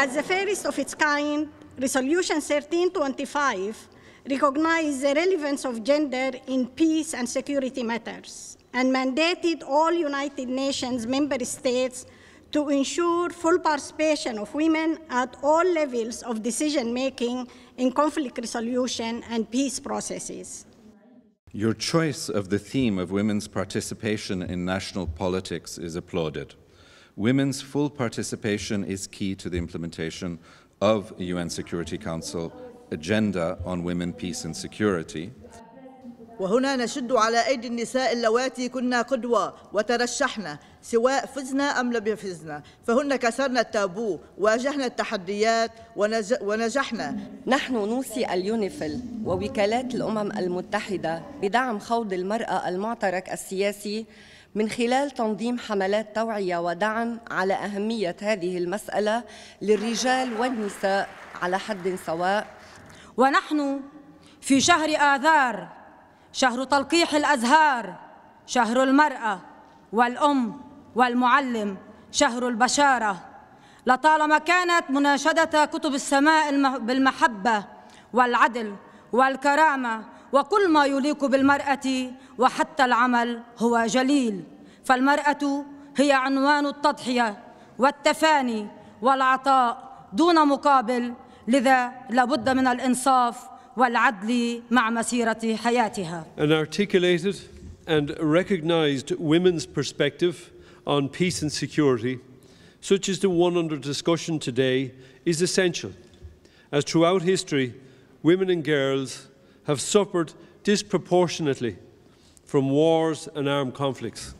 As the first of its kind, Resolution 1325 recognized the relevance of gender in peace and security matters and mandated all United Nations member states to ensure full participation of women at all levels of decision making in conflict resolution and peace processes. Your choice of the theme of women's participation in national politics is applauded women's full participation is key to the implementation of a UN Security Council agenda on women, peace and security. وهنا نشد على أيدي النساء اللواتي كنا قدوة وترشحنا سواء فزنا أم لم يفزن فهن كسرنا التابو واجهنا التحديات ونج... ونجحن نحن نوصي اليونيفل ووكالات الأمم المتحدة بدعم خوض المرأة المعترك السياسي من خلال تنظيم حملات توعية ودعم على أهمية هذه المسألة للرجال والنساء على حد سواء ونحن في شهر آذار شهر تلقيح الأزهار شهر المرأة والأم والمعلم شهر البشارة لطالما كانت مناشدة كتب السماء بالمحبة والعدل والكرامة وكل ما يليق بالمرأة وحتى العمل هو جليل فالمرأة هي عنوان التضحية والتفاني والعطاء دون مقابل لذا لابد من الإنصاف والعدل مع مسيرة حياتها. An articulated and recognized women's perspective on peace and security, such as the one under discussion today, is essential, as throughout history, women and girls have suffered disproportionately from wars and armed conflicts.